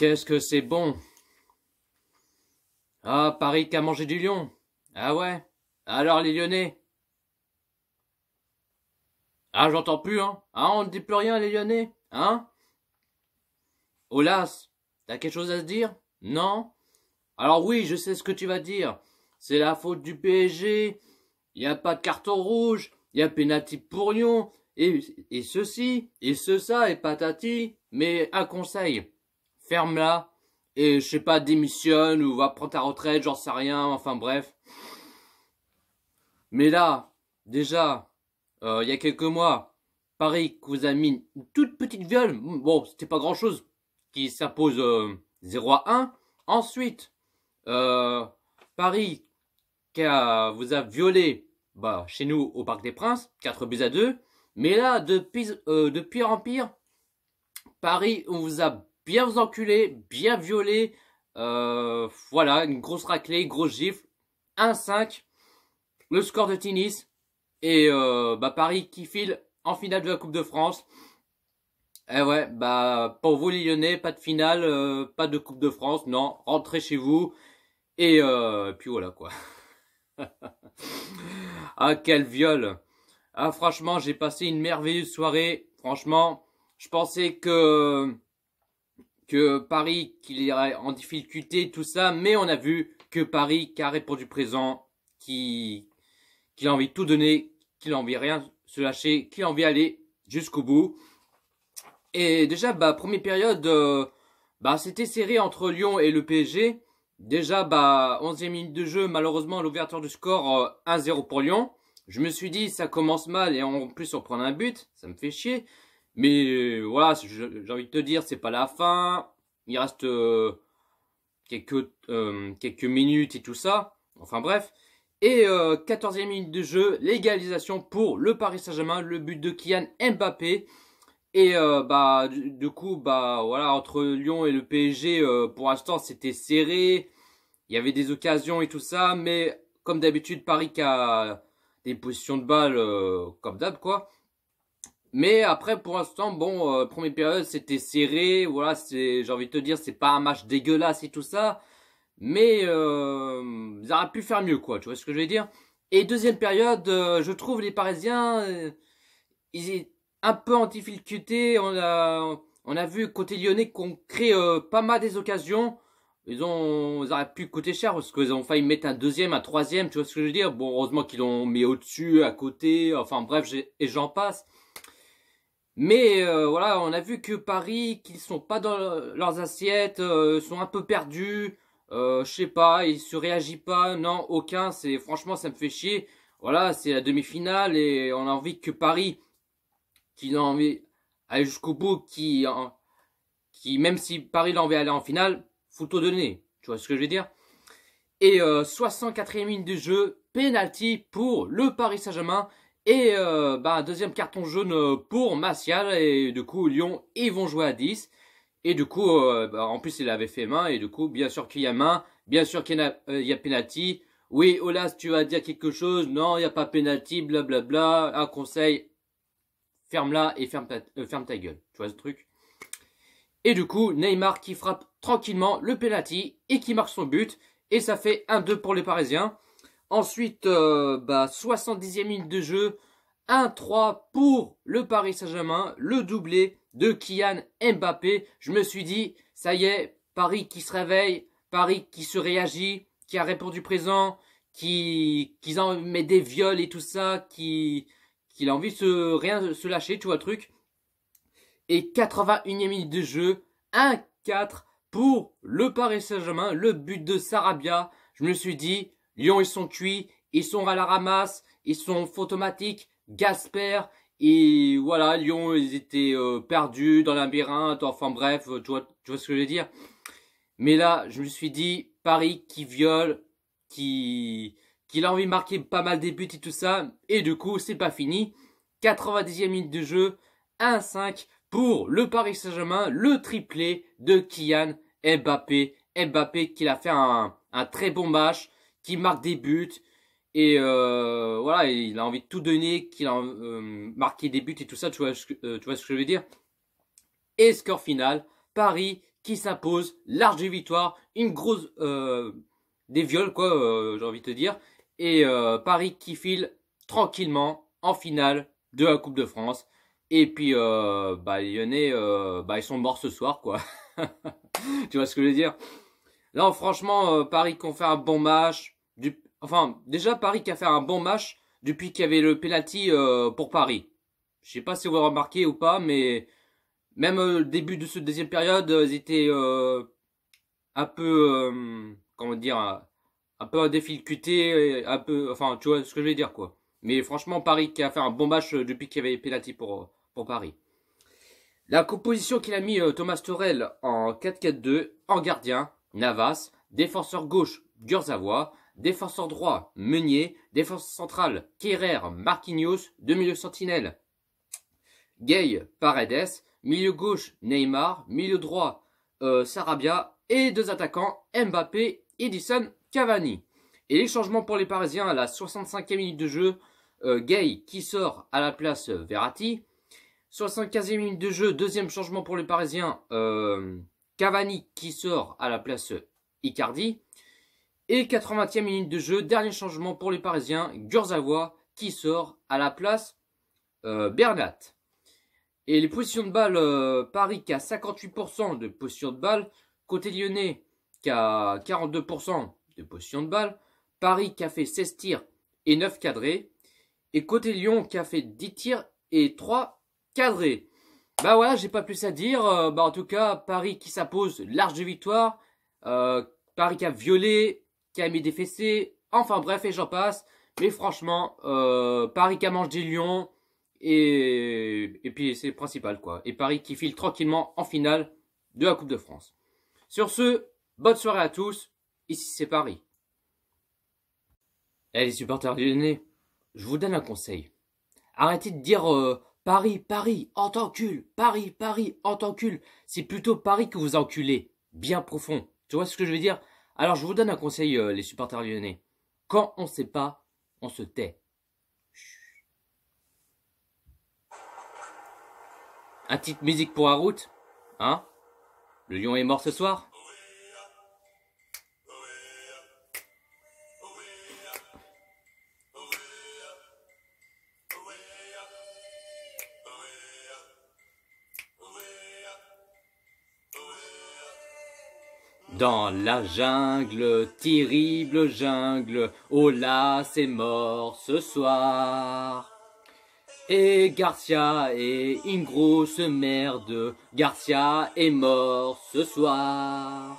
Qu'est-ce que c'est bon Ah, Paris qui a mangé du lion Ah ouais Alors les Lyonnais Ah, j'entends plus, hein Ah, on ne dit plus rien, les Lyonnais Hein Olas, t'as quelque chose à se dire Non Alors oui, je sais ce que tu vas dire. C'est la faute du PSG, il n'y a pas de carton rouge, il y a pénalty pour Lyon, et, et ceci, et ce ça, et patati, mais un conseil, ferme là et je sais pas, démissionne ou va prendre ta retraite, j'en sais rien, enfin bref. Mais là, déjà, euh, il y a quelques mois, Paris vous a mis une toute petite viole, bon, c'était pas grand chose, qui s'impose 0 euh, à 1. Ensuite, euh, Paris qui vous a violé bah, chez nous au Parc des Princes, 4 buts à 2. Mais là, de, de pire en pire, Paris, on vous a bien vous enculer, bien violer. Euh, voilà, une grosse raclée, grosse gifle. 1-5, le score de tennis. Et euh, bah, Paris qui file en finale de la Coupe de France. Eh ouais, bah pour vous Lyonnais, pas de finale, euh, pas de Coupe de France, non, rentrez chez vous. Et puis voilà quoi. ah quel viol. Ah franchement, j'ai passé une merveilleuse soirée. Franchement, je pensais que que Paris qu'il est en difficulté, tout ça, mais on a vu que Paris qui a répondu présent, qui, a envie de tout donner, qui a envie rien se lâcher, qui a envie d'aller jusqu'au bout. Et déjà, bah, première période, euh, bah, c'était serré entre Lyon et le PSG. Déjà, bah, 11e minute de jeu, malheureusement, l'ouverture du score 1-0 euh, pour Lyon. Je me suis dit, ça commence mal et en plus on prend un but, ça me fait chier. Mais euh, voilà, j'ai envie de te dire, c'est pas la fin. Il reste euh, euh, quelques, minutes et tout ça. Enfin bref. Et 14e minute de jeu, l'égalisation pour le Paris Saint-Germain, le but de Kylian Mbappé. Et bah du, coup, bah voilà, entre Lyon et le PSG, pour l'instant, c'était serré. Il y avait des occasions et tout ça, mais comme d'habitude, Paris qui a des positions de balle comme d'hab, quoi. Mais après, pour l'instant, bon, euh, première période, c'était serré. Voilà, c'est, j'ai envie de te dire, c'est pas un match dégueulasse et tout ça. Mais euh, ils auraient pu faire mieux, quoi. Tu vois ce que je veux dire Et deuxième période, euh, je trouve les Parisiens, euh, ils étaient un peu en difficulté. On a, on a vu côté lyonnais qu'on crée pas mal des occasions. Ils ont, ils auraient pu coûter cher parce qu'ils ont failli mettre un deuxième, un troisième. Tu vois ce que je veux dire Bon, heureusement qu'ils l'ont mis au-dessus, à côté. Enfin bref, et j'en passe. Mais euh, voilà, on a vu que Paris, qu'ils sont pas dans leurs assiettes, euh, sont un peu perdus. Euh, je sais pas, ils se réagissent pas, non, aucun. C'est franchement, ça me fait chier. Voilà, c'est la demi-finale et on a envie que Paris, qui a envie aller jusqu'au bout, qui, même si Paris l'a envie d'aller en finale, faut tout donner. Tu vois ce que je veux dire Et 64e euh, ligne de jeu, penalty pour le Paris Saint-Germain et euh, bah, deuxième carton jaune euh, pour Martial. Et du coup, Lyon, ils vont jouer à 10. Et du coup, euh, bah, en plus, il avait fait main. Et du coup, bien sûr qu'il y a main. Bien sûr qu'il y, a penalty. Oui, Olas, tu vas dire quelque chose. Non, il n'y a pas penalty, blablabla. Un conseil, ferme-la et ferme ta, ferme ta gueule. Tu vois ce truc Et du coup, Neymar qui frappe tranquillement le penalty et qui marque son but. Et ça fait 1-2 pour les Parisiens. Ensuite, euh, bah, 70e minute de jeu, 1-3 pour le Paris Saint-Germain, le doublé de Kylian Mbappé. Je me suis dit, ça y est, Paris qui se réveille, Paris qui se réagit, qui a répondu présent, qui, qui en met des viols et tout ça, qui, qui a envie de se, rien se lâcher, tu vois le truc. Et 81e minute de jeu, 1-4 pour le Paris Saint-Germain, le but de Sarabia. Je me suis dit, Lyon, ils sont cuits, ils sont à la ramasse, ils sont automatiques, Gasper, et voilà, Lyon, ils étaient euh, perdus dans labyrinthe, enfin bref, euh, tu vois, ce que je veux dire. Mais là, je me suis dit, Paris qui viole, qui, qui a envie de marquer pas mal des buts et tout ça, et du coup, c'est pas fini. 90e minute de jeu, 1-5 pour le Paris Saint-Germain, le triplé de Kylian Mbappé. Mbappé qui a fait un très bon match, qui marque des buts. Et euh, voilà, il a envie de tout donner, qu'il a euh, marqué des buts et tout ça, tu vois, euh, tu vois ce que je veux dire. Et score final, Paris qui s'impose, large victoire, une grosse... Euh, des viols, quoi, j'ai envie de te dire. Et Paris qui file tranquillement en finale de la Coupe de France. Et puis, bah, Lyonnais, bah, ils sont morts ce soir, quoi. tu vois ce que je veux dire Là, franchement, euh, Paris qui a fait un bon match. Enfin, déjà Paris qui a fait un bon match depuis qu'il y avait le penalty euh, pour Paris. Je sais pas si vous avez remarqué ou pas, mais même euh, le début de cette deuxième période, ils étaient un peu, comment dire, un, peu en difficulté, un peu, enfin, tu vois ce que je vais dire quoi. Mais franchement, Paris qui a fait un bon match depuis qu'il y avait penalty pour pour Paris. La composition qu'il a mis Thomas Torel en 4-4-2 en gardien, Navas, défenseur gauche, Gurzawa, défenseur droit, Meunier, défenseur central, Kerrer, Marquinhos, deux milieux sentinelles. Gay, Paredes, milieu gauche, Neymar, milieu droit, euh, Sarabia et deux attaquants, Mbappé, Edison, Cavani. Et les changements pour les Parisiens à la 65e minute de jeu, euh, Gay qui sort à la place Verratti. 75e minute de jeu, deuxième changement pour les Parisiens, euh, Cavani qui sort à la place Icardi. Et 80e minute de jeu, dernier changement pour les Parisiens, Gurzawa qui sort à la place euh, Bernat. Et les positions de balle, euh, Paris qui a 58% de position de balle, côté lyonnais qui a 42% de position de balle, Paris qui a fait 16 tirs et 9 cadrés, et côté Lyon qui a fait 10 tirs et 3 cadrés. Bah voilà, j'ai pas plus à dire. Euh, bah en tout cas, Paris qui s'impose, large de victoire. Euh, Paris qui a violé, qui a mis des fessées. Enfin bref, et j'en passe. Mais franchement, euh, Paris qui a mangé des lions. Et, et puis c'est le principal quoi. Et Paris qui file tranquillement en finale de la Coupe de France. Sur ce, bonne soirée à tous. Ici c'est Paris. Eh les supporters lyonnais, je vous donne un conseil. Arrêtez de dire... Paris, Paris, en t'encule Paris, Paris, en t'encule C'est plutôt Paris que vous enculez. Bien profond. Tu vois ce que je veux dire Alors je vous donne un conseil, euh, les supporters lyonnais. Quand on sait pas, on se tait. Un titre musique pour la route Hein Le lion est mort ce soir Dans la jungle, terrible jungle, oh est c'est mort ce soir. Et Garcia est une grosse merde, Garcia est mort ce soir.